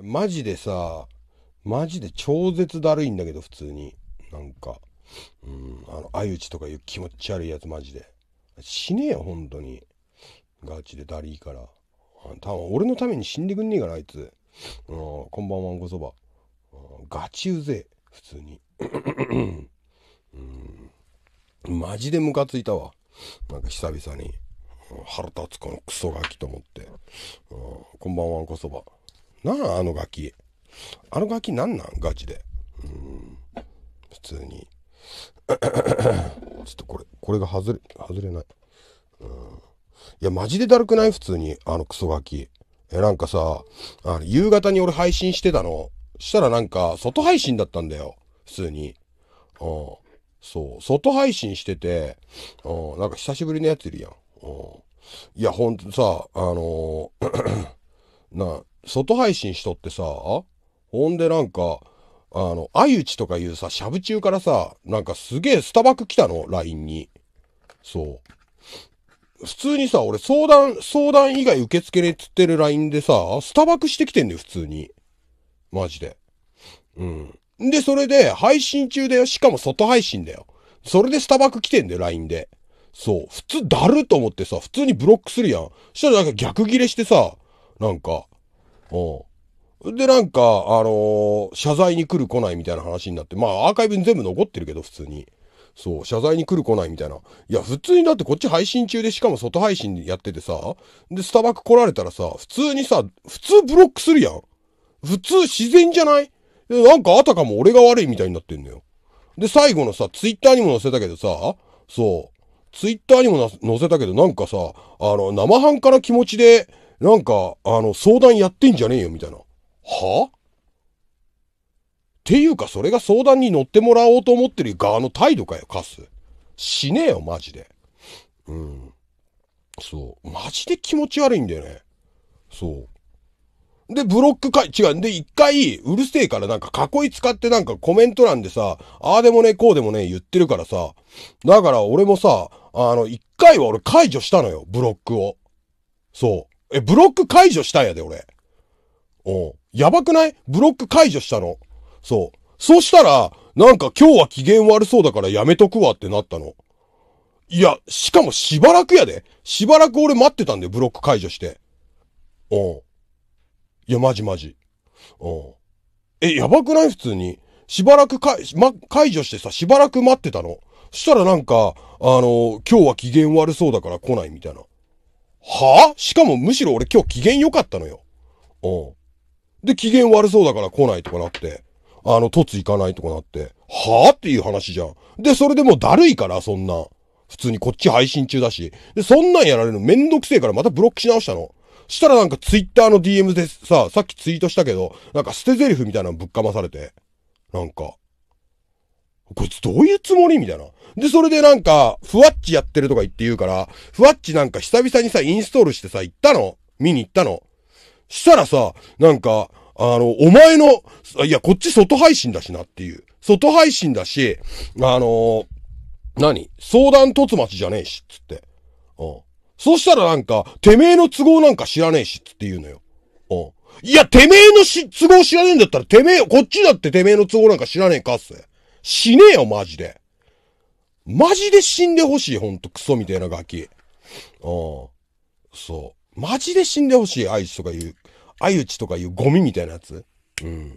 マジでさ、マジで超絶だるいんだけど、普通に。なんか、うん、あの、相打ちとかいう気持ち悪いやつ、マジで。死ねよ、本当に。ガチでだりいから。多分俺のために死んでくんねえかな、あいつ。うん、こんばんは、んこそば。うん、ガチうぜえ、普通に。うん、マジでムカついたわ。なんか久々に。腹立つこのクソガキと思って。うん、こんばんは、んこそば。なんあの楽器。あの楽器なんなんガチで。うん。普通に。ちょっとこれ、これが外れ、外れない。うん。いや、マジでだるくない普通に。あのクソガキ。え、なんかさ、あの、夕方に俺配信してたの。したらなんか、外配信だったんだよ。普通に。うん。そう。外配信してて、うん。なんか久しぶりのやついるやん。うん。いや、ほんとさ、あのーな、外配信しとってさ、ほんでなんか、あの、あゆちとかいうさ、しゃぶ中からさ、なんかすげえスタバク来たの ?LINE に。そう。普通にさ、俺相談、相談以外受け付けねっつってる LINE でさ、スタバクしてきてんだよ、普通に。マジで。うん。で、それで、配信中だよ。しかも外配信だよ。それでスタバク来てんだよ、LINE で。そう。普通、だると思ってさ、普通にブロックするやん。そしたらなんか逆ギレしてさ、なんか。うん。で、なんか、あのー、謝罪に来る来ないみたいな話になって、まあ、アーカイブに全部残ってるけど、普通に。そう、謝罪に来る来ないみたいな。いや、普通にだってこっち配信中で、しかも外配信やっててさ、で、スタバク来られたらさ、普通にさ、普通ブロックするやん。普通自然じゃないなんかあたかも俺が悪いみたいになってんのよ。で、最後のさ、ツイッターにも載せたけどさ、そう、ツイッターにも載せたけど、なんかさ、あの、生半可な気持ちで、なんか、あの、相談やってんじゃねえよ、みたいな。はっていうか、それが相談に乗ってもらおうと思ってる側の態度かよ、カス。死ねよ、マジで。うん。そう。マジで気持ち悪いんだよね。そう。で、ブロックか、違う。で、一回、うるせえからなんか囲い使ってなんかコメント欄でさ、ああでもね、こうでもね、言ってるからさ。だから俺もさ、あの、一回は俺解除したのよ、ブロックを。そう。え、ブロック解除したんやで、俺。おやばくないブロック解除したの。そう。そうしたら、なんか今日は機嫌悪そうだからやめとくわってなったの。いや、しかもしばらくやで。しばらく俺待ってたんで、ブロック解除して。おん。いや、まじまじ。おん。え、やばくない普通に。しばらくか、ま、解除してさ、しばらく待ってたの。そしたらなんか、あのー、今日は機嫌悪そうだから来ないみたいな。はあしかもむしろ俺今日機嫌良かったのよ。うん。で、機嫌悪そうだから来ないとかなって、あの、突行かないとかなって、はあっていう話じゃん。で、それでもうだるいから、そんな。普通にこっち配信中だし。で、そんなんやられるのめんどくせえからまたブロックし直したの。したらなんかツイッターの DM でさ、さっきツイートしたけど、なんか捨て台詞みたいなのぶっかまされて。なんか、こいつどういうつもりみたいな。で、それでなんか、ふわっちやってるとか言って言うから、ふわっちなんか久々にさ、インストールしてさ、行ったの見に行ったのしたらさ、なんか、あの、お前の、いや、こっち外配信だしなっていう。外配信だし、あのー、何相談突待じゃねえし、つって。うん。そしたらなんか、てめえの都合なんか知らねえし、つって言うのよ。うん。いや、てめえのし、都合知らねえんだったら、てめえ、こっちだっててめえの都合なんか知らねえかっす。死ねえよ、マジで。マジで死んでほしい、ほんと、クソみたいなガキ。うん。そう。マジで死んでほしい、アイチとかいう、愛チとかいうゴミみたいなやつ。うん。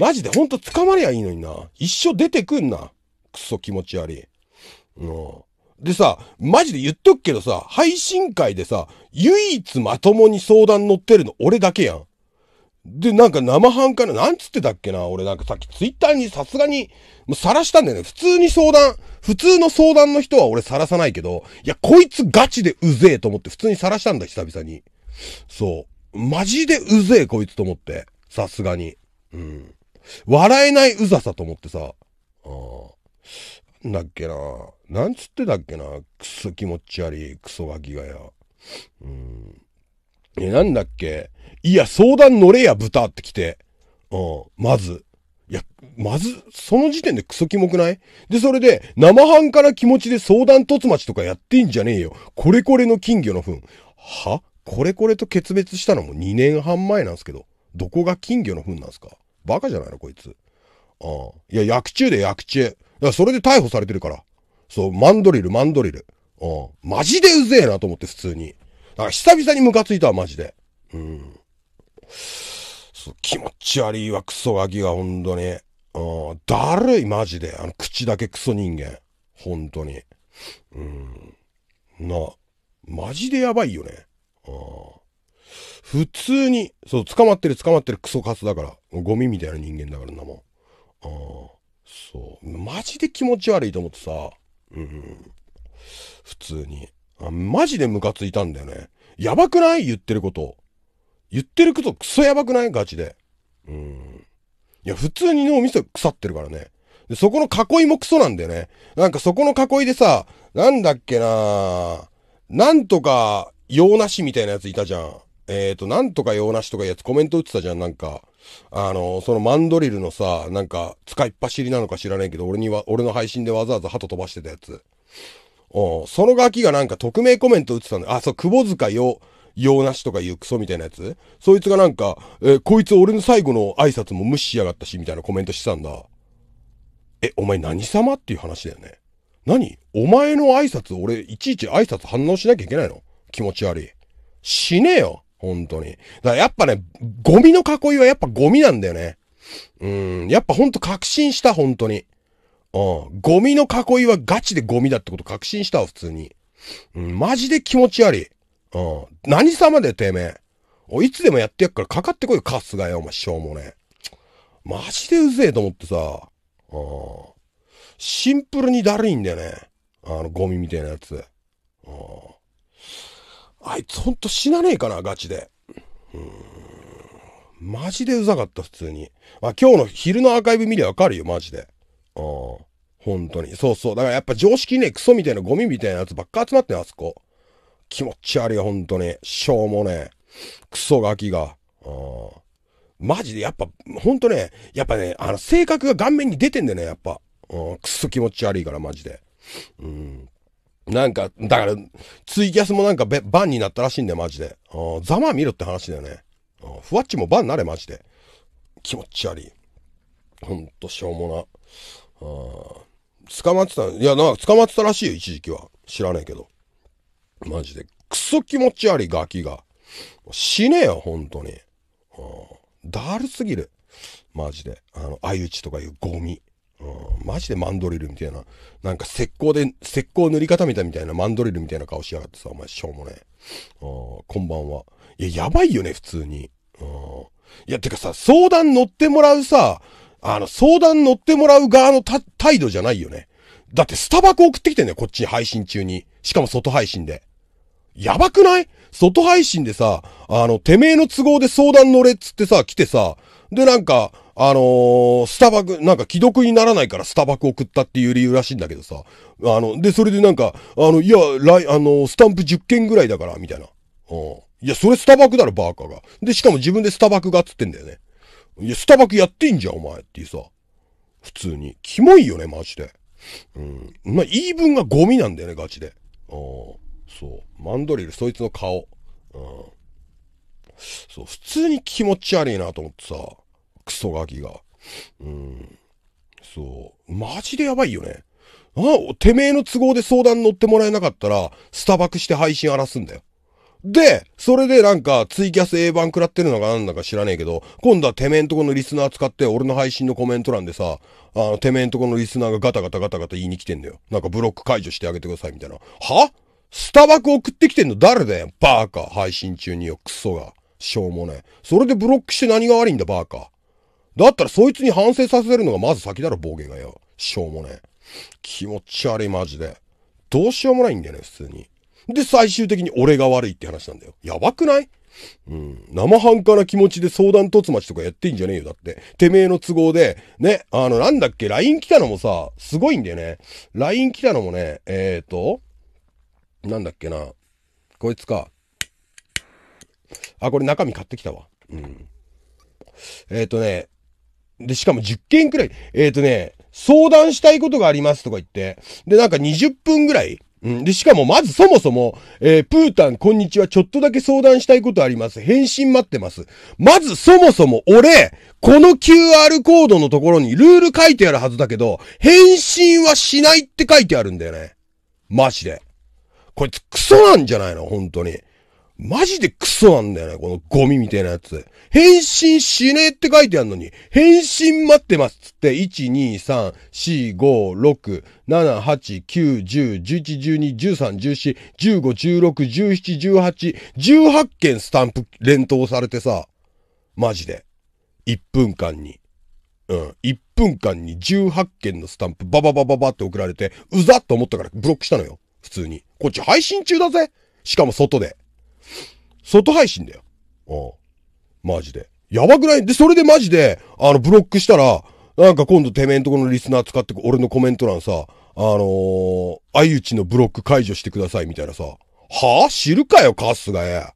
マジでほんと捕まりゃいいのにな。一生出てくんな。クソ気持ち悪い。うん。でさ、マジで言っとくけどさ、配信会でさ、唯一まともに相談乗ってるの俺だけやん。で、なんか生半可な、なんつってたっけな俺なんかさっきツイッターにさすがに、もう晒したんだよね。普通に相談、普通の相談の人は俺晒さないけど、いや、こいつガチでうぜえと思って普通に晒したんだ、久々に。そう。マジでうぜえ、こいつと思って。さすがに。うん。笑えないうざさと思ってさ。ああ。なんだっけななんつってたっけなクソ気持ち悪い、クソガキがや。うん。え、なんだっけいや、相談乗れや、豚って来て。うん、まず。いや、まず、その時点でクソキモくないで、それで、生半から気持ちで相談突待ちとかやってんじゃねえよ。これこれの金魚の糞。はこれこれと決別したのも2年半前なんすけど。どこが金魚の糞なんすかバカじゃないのこいつ。ああ。いや、薬中で薬中。それで逮捕されてるから。そう、マンドリル、マンドリル。ああ。マジでうぜえなと思って、普通に。だから久々にムカついたわ、マジで。うん。気持ち悪いわ、クソガキが、本当に。だるい、マジで。あの、口だけクソ人間。本当に。うん。な、マジでやばいよね。普通に、そう、捕まってる捕まってるクソカスだから。ゴミみたいな人間だからなもん。うん。そう。マジで気持ち悪いと思ってさ。うん。普通に。あマジでムカついたんだよね。やばくない言ってること。言ってることクソやばくないガチで。うん。いや、普通に脳みそ腐ってるからね。で、そこの囲いもクソなんだよね。なんかそこの囲いでさ、なんだっけななんとか、用なしみたいなやついたじゃん。えっ、ー、と、なんとか用なしとかいうやつコメント打ってたじゃん、なんか。あの、そのマンドリルのさ、なんか、使いっ走りなのか知らないけど、俺には、俺の配信でわざわざ鳩飛ばしてたやつ。うん、そのガキがなんか匿名コメント打ってたんだ。あ、そう、久保塚よ、用なしとかいうクソみたいなやつそいつがなんか、えー、こいつ俺の最後の挨拶も無視しやがったし、みたいなコメントしてたんだ。え、お前何様っていう話だよね。何お前の挨拶、俺、いちいち挨拶反応しなきゃいけないの気持ち悪い。死ねよ本当に。だからやっぱね、ゴミの囲いはやっぱゴミなんだよね。うん、やっぱほんと確信した、本当に。うん、ゴミの囲いはガチでゴミだってこと確信したわ、普通に。うん、マジで気持ち悪い。うん。何様でてめえ。おいつでもやってやっからかかってこいよ、カスがよ、お前、しょうもねマジでうぜえと思ってさ。うん。シンプルにだるいんだよね。あの、ゴミみたいなやつ。うん。あいつほんと死なねえかな、ガチで。うん。マジでうざかった、普通に。あ、今日の昼のアーカイブ見りゃわかるよ、マジで。うん。本当に。そうそう。だからやっぱ常識ね、クソみたいなゴミみたいなやつばっか集まってんあそこ。気持ち悪い、本当に。しょうもね。クソガキが。マジで、やっぱ、ほんとね、やっぱね、あの、性格が顔面に出てんだよね、やっぱ。うん、気持ち悪いから、マジで。うん。なんか、だから、ツイキャスもなんか、バンになったらしいんだよ、マジで。ざまあ見ろって話だよね。うん、ふわっちもバンなれ、マジで。気持ち悪い。ほんと、しょうもな。捕まってた、いや、な、捕まってたらしいよ、一時期は。知らねえけど。マジで。クソ気持ち悪いガキが。死ねよ、本当に。うん。だるすぎる。マジで。あの、相打ちとかいうゴミ。うん。マジでマンドリルみたいな。なんか石膏で、石膏塗り固めたみたいなマンドリルみたいな顔しやがってさ、お前しょうもねえ。うん。こんばんは。いや、やばいよね、普通に。うん。いや、てかさ、相談乗ってもらうさ、あの、相談乗ってもらう側の態度じゃないよね。だってスタバコ送ってきてんだよ、こっちに配信中に。しかも外配信で。やばくない外配信でさ、あの、てめえの都合で相談乗れっつってさ、来てさ、でなんか、あのー、スタバク、なんか既読にならないからスタバク送ったっていう理由らしいんだけどさ。あの、で、それでなんか、あの、いや、来、あのー、スタンプ10件ぐらいだから、みたいな。うん。いや、それスタバクだろ、バーカが。で、しかも自分でスタバクがっつってんだよね。いや、スタバクやってんじゃん、お前っていうさ。普通に。キモいよね、マジで。うん。まあ、言い分がゴミなんだよね、ガチで。うん。そうマンドリルそいつの顔うんそう普通に気持ち悪いなと思ってさクソガキがうんそうマジでやばいよねあてめえの都合で相談乗ってもらえなかったらスタバクして配信荒らすんだよで、それでなんかツイキャス A 版食らってるのかなんだか知らねえけど、今度はてめえんとこのリスナー使って俺の配信のコメント欄でさ、あの、てめえんとこのリスナーがガタガタガタガタ言いに来てんだよ。なんかブロック解除してあげてくださいみたいな。はスタバク送ってきてんの誰だよ、バーカ配信中によ、クソが。しょうもねえ。それでブロックして何が悪いんだ、バーカだったらそいつに反省させるのがまず先だろ、暴言がよ。しょうもねえ。気持ち悪い、マジで。どうしようもないんだよね、普通に。で、最終的に俺が悪いって話なんだよ。やばくないうん。生半可な気持ちで相談突まちとかやってんじゃねえよ、だって。てめえの都合で、ね、あの、なんだっけ、LINE 来たのもさ、すごいんだよね。LINE 来たのもね、えーと、なんだっけな。こいつか。あ、これ中身買ってきたわ。うん。えっ、ー、とね、で、しかも10件くらい、えっ、ー、とね、相談したいことがありますとか言って、で、なんか20分ぐらい、うん、で、しかも、まずそもそも、えー、プータン、こんにちは。ちょっとだけ相談したいことあります。返信待ってます。まずそもそも、俺、この QR コードのところにルール書いてあるはずだけど、返信はしないって書いてあるんだよね。マジで。こいつクソなんじゃないの本当に。マジでクソなんだよね、このゴミみたいなやつ。返信しねえって書いてあるのに、返信待ってますっつって、1、2、3、4、5、6、7、8、9、10、11、12、13、14、15、16、17、18、18件スタンプ連投されてさ、マジで。1分間に。うん。1分間に18件のスタンプバババババって送られて、うざっと思ったからブロックしたのよ。普通に。こっち配信中だぜしかも外で。外配信だよ。うん。マジで。やばくないで、それでマジで、あの、ブロックしたら、なんか今度てめえんとこのリスナー使って、俺のコメント欄さ、あのー、打ちのブロック解除してくださいみたいなさ。はぁ、あ、知るかよ、カスガエ。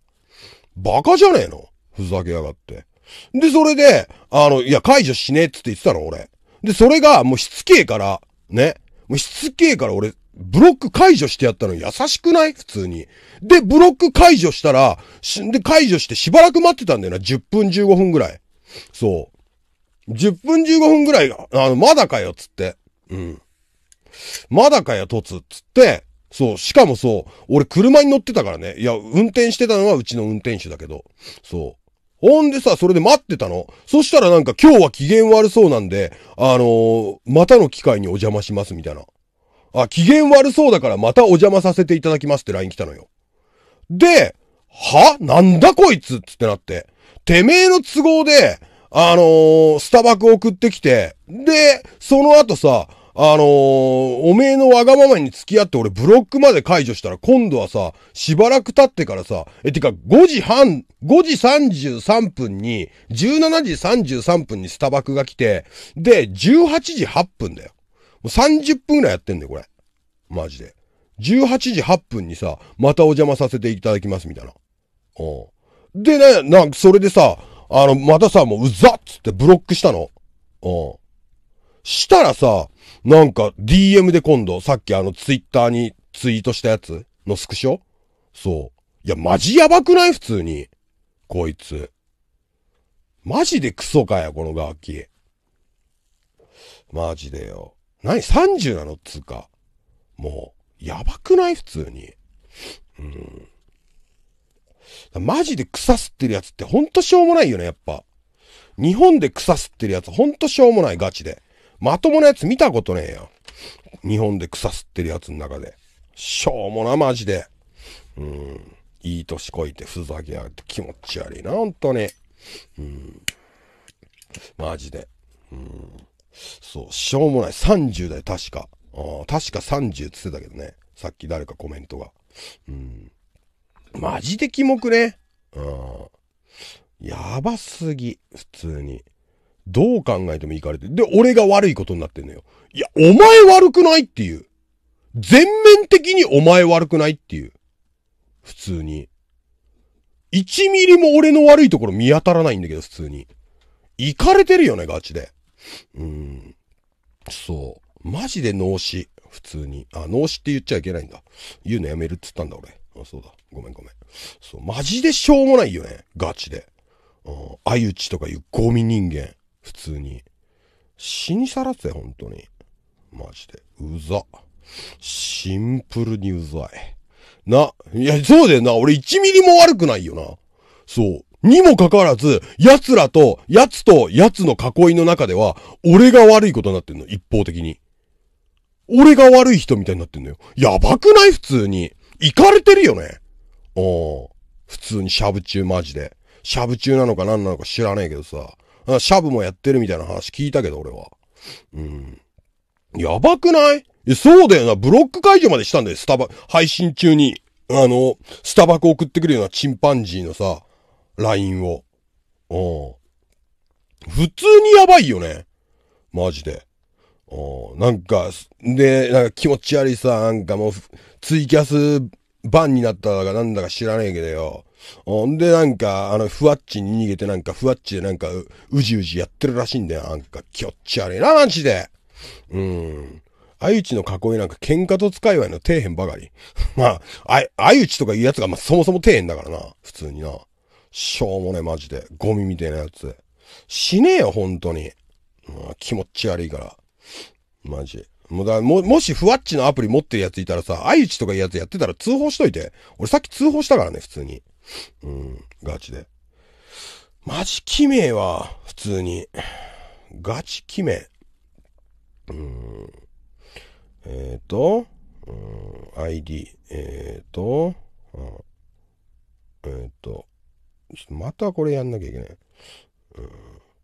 バカじゃねえのふざけやがって。で、それで、あの、いや、解除しねえっつって言ってたの、俺。で、それが、もうしつけえから、ね。もうしつけえから俺、ブロック解除してやったの優しくない普通に。で、ブロック解除したら、んで、解除してしばらく待ってたんだよな。10分15分ぐらい。そう。10分15分ぐらい、あの、まだかよ、つって。うん。まだかよ、とつ、つって。そう。しかもそう。俺、車に乗ってたからね。いや、運転してたのはうちの運転手だけど。そう。ほんでさ、それで待ってたの。そしたらなんか今日は機嫌悪そうなんで、あのー、またの機会にお邪魔しますみたいな。あ、機嫌悪そうだからまたお邪魔させていただきますって LINE 来たのよ。で、はなんだこいつつってなって。てめえの都合で、あのー、スタバク送ってきて、で、その後さ、あのー、おめえのわがままに付き合って俺ブロックまで解除したら今度はさ、しばらく経ってからさ、え、てか5時半、5時33分に、17時33分にスタバクが来て、で、18時8分だよ。30分ぐらいやってんだよ、これ。マジで。18時8分にさ、またお邪魔させていただきます、みたいな。うん。でね、なんかそれでさ、あの、またさ、もううざっつってブロックしたの。うん。したらさ、なんか DM で今度、さっきあのツイッターにツイートしたやつのスクショそう。いや、マジやばくない普通に。こいつ。マジでクソかや、この楽器。マジでよ。何 ?30 なのっつうか。もう、やばくない普通に。うん。マジで草吸ってるやつってほんとしょうもないよね、やっぱ。日本で草吸ってるやつほんとしょうもない、ガチで。まともなやつ見たことねえよ。日本で草吸ってるやつの中で。しょうもな、マジで。うん。いい年こいてふざけやがって気持ち悪いな、ほんとに。うん。マジで。うん。そう、しょうもない。30代確か。確か30って言ってたけどね。さっき誰かコメントが。うん。マジでキモくねうん。やばすぎ。普通に。どう考えてもいかれて。で、俺が悪いことになってんのよ。いや、お前悪くないっていう。全面的にお前悪くないっていう。普通に。1ミリも俺の悪いところ見当たらないんだけど、普通に。いかれてるよね、ガチで。うん。そう。マジで脳死。普通に。あ、脳死って言っちゃいけないんだ。言うのやめるっつったんだ、俺。あ、そうだ。ごめんごめん。そう。マジでしょうもないよね。ガチで。うん。相打ちとかいうゴミ人間。普通に。死にさらせ、本当に。マジで。うざ。シンプルにうざい。な。いや、そうだよな。俺1ミリも悪くないよな。そう。にもかかわらず、奴らと、奴と奴の囲いの中では、俺が悪いことになってんの、一方的に。俺が悪い人みたいになってんのよ。やばくない普通に。行かれてるよね。うん。普通にシャブ中マジで。シャブ中なのか何なのか知らねえけどさ。シャブもやってるみたいな話聞いたけど、俺は。うん。やばくないえ、そうだよな。ブロック解除までしたんだよ。スタバ、配信中に、あの、スタバク送ってくるようなチンパンジーのさ、LINE を。うん。普通にやばいよね。マジで。うん。なんか、で、なんか気持ち悪いさ、なんかもう、ツイキャスバンになったかなんだか知らねえけどよ。んで、なんか、あの、ふわっちに逃げて、なんか、ふわっちでなんかう、うじうじやってるらしいんだよ。なんか、気持ち悪いな、マジで。うん。あゆちの囲いなんか喧嘩と使いわいの底辺ばかり。まあ、あ、あゆちとかいうやつが、まあ、そもそも底辺だからな。普通にな。しょうもね、マジで。ゴミみたいなやつ。死ねえよ、本当に。うん、気持ち悪いから。マジ。もだ、も、もしふわっちのアプリ持ってるやついたらさ、愛知とかいうやつやってたら通報しといて。俺さっき通報したからね、普通に。うん、ガチで。マジきめえわ、普通に。ガチきめえ。うん。えっ、ー、と、うん、ID、えっ、ー、と、うん、えっ、ー、と、ちょっとまたこれやんなきゃいけない。うん。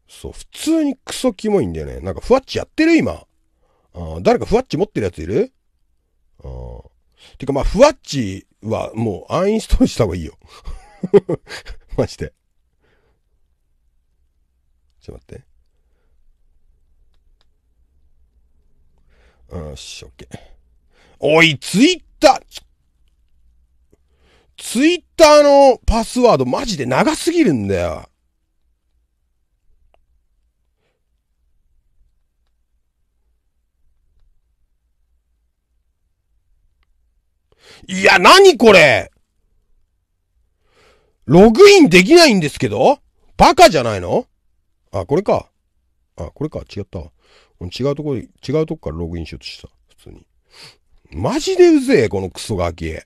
そう、普通にクソキモいんだよね。なんかふわっちやってる今。あ誰かふわっち持ってるやついるあてかまあ、ふわっちはもうアンインストールした方がいいよ。マジで。ちょっと待って。よし、オッケー。おい、ツイッターツイッターのパスワードマジで長すぎるんだよ。いや、なにこれログインできないんですけどバカじゃないのあ、これか。あ、これか。違った。違うとこ違うとこからログインしようとした。普通に。マジでうぜえ、このクソガキ。あ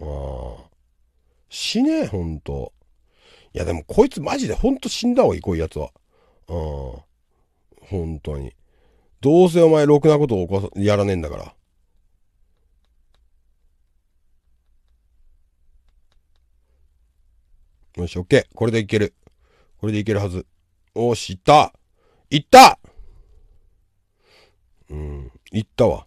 あ。死ねえ、ほんと。いや、でもこいつマジでほんと死んだ方がいい、こういうやつは。うん。本当に。どうせお前ろくなことを起こさ、やらねえんだから。よし、オッケー。これでいける。これでいけるはず。おーし、行ったいったうん、いったわ。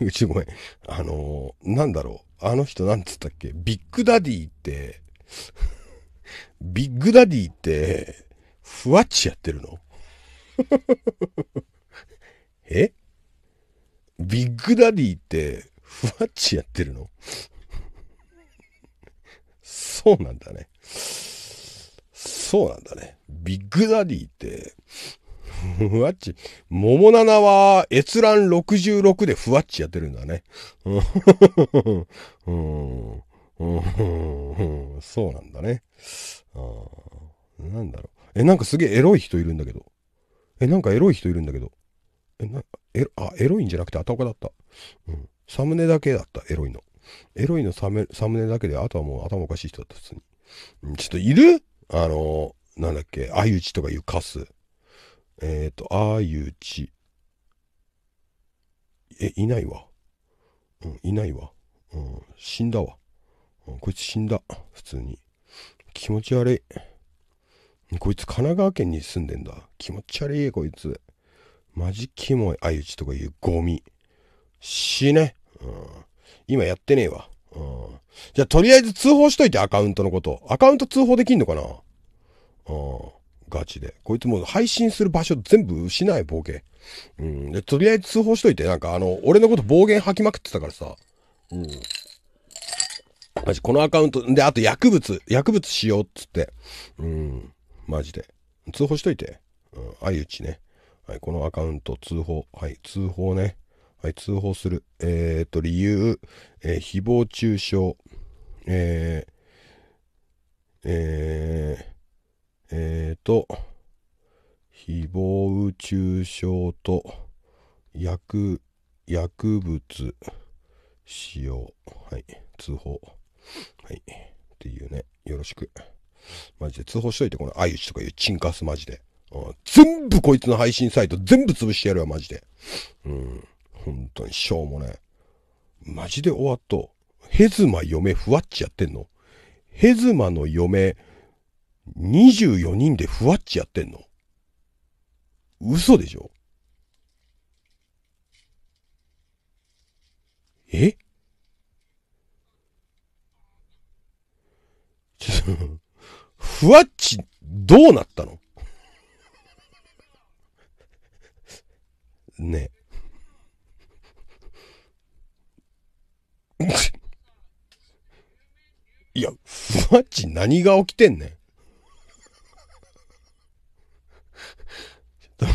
うちごめん。あのー、なんだろう。あの人なんつったっけビッグダディってビッグダディって、ふわっちやってるのえビッグダディって、ふわっちやってるのそうなんだね。そうなんだね。ビッグダディって、ふわっち。ももななは閲覧66でふわっちやってるんだね。うん。うん。そうなんだね。あなんだろう。え、なんかすげえエロい人いるんだけど。え、なんかエロい人いるんだけど。え、な、え、あ、エロいんじゃなくてあたオカだった。うん。サムネだけだった、エロいの。エロいのサムサムネだけで、あとはもう頭おかしい人だった、普通に。ちょっといるあの、なんだっけ、相打ちとかいうカス。えっ、ー、と、あいうち。え、いないわ。うん、いないわ。うん、死んだわ。うん、こいつ死んだ。普通に。気持ち悪い。こいつ神奈川県に住んでんだ。気持ち悪い、こいつ。マジキモい。あいうちとかいうゴミ。死ね。うん。今やってねえわ。うん。じゃあ、とりあえず通報しといて、アカウントのこと。アカウント通報できんのかなうん。ガチで。こいつもう配信する場所全部失い、暴言。うん。で、とりあえず通報しといて、なんかあの、俺のこと暴言吐きまくってたからさ。うん。マジ、このアカウント、で、あと薬物、薬物しようっつって。うん。マジで。通報しといて。うん。相打ちね。はい、このアカウント通報。はい、通報ね。はい、通報する。えー、っと、理由、えー、誹謗中傷、えー、えー、えっ、ー、と、誹謗中傷と薬、薬物使用、はい、通報、はい、っていうね、よろしく。マジで通報しといて、このあゆちとかいうチンカスマジで。うん、全部こいつの配信サイト全部潰してやるわ、マジで。うん。本当にしょうもね。マジで終わっと。ヘズマ嫁ふわっちやってんのヘズマの嫁24人でふわっちやってんの嘘でしょえちょっと、ふわっち、どうなったのねえ。いや、ふわっち何が起きてんねん。と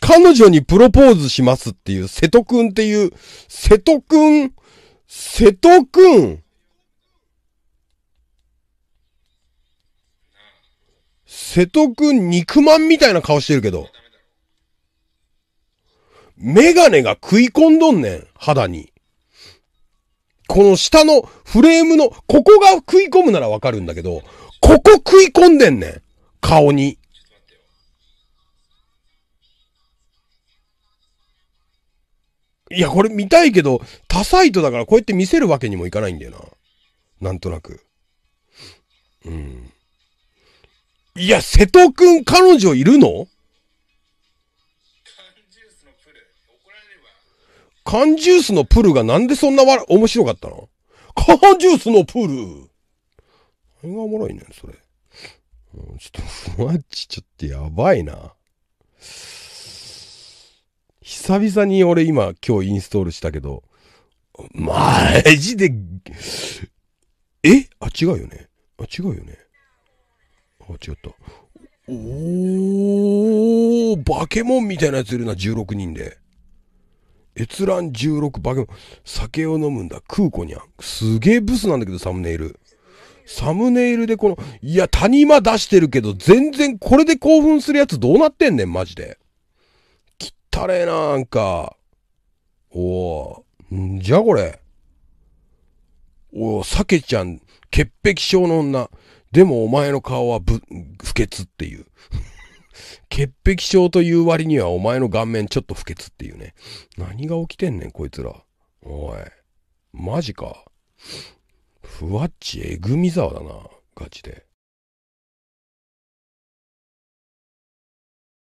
彼女にプロポーズしますっていう瀬戸くんっていう、瀬戸くん、瀬戸くん。瀬戸くん肉まんみたいな顔してるけど。メガネが食い込んどんねん、肌に。この下のフレームの、ここが食い込むならわかるんだけど、ここ食い込んでんねん、顔に。いや、これ見たいけど、多サイトだからこうやって見せるわけにもいかないんだよな。なんとなく。うん。いや、瀬戸くん彼女いるの缶ジュースのプールがなんでそんなわ、面白かったの缶ジュースのプール何がおもろいねん、それ。ちょっと、マジちょっとやばいな。久々に俺今、今日インストールしたけど、マジで、えあ、違うよね。あ、違うよね。あ、違った。おー、バケモンみたいなやついるな、16人で。閲覧16バケモン。酒を飲むんだ。空港にゃん。すげえブスなんだけど、サムネイル。サムネイルでこの、いや、谷間出してるけど、全然これで興奮するやつどうなってんねん、マジで。きったれえな、なんか。おお。んじゃこれ。おお、サケちゃん、潔癖症の女。でもお前の顔はぶ、不潔っていう。潔癖症という割にはお前の顔面ちょっと不潔っていうね。何が起きてんねん、こいつら。おい。マジか。ふわっちえぐみざわだな、ガチで。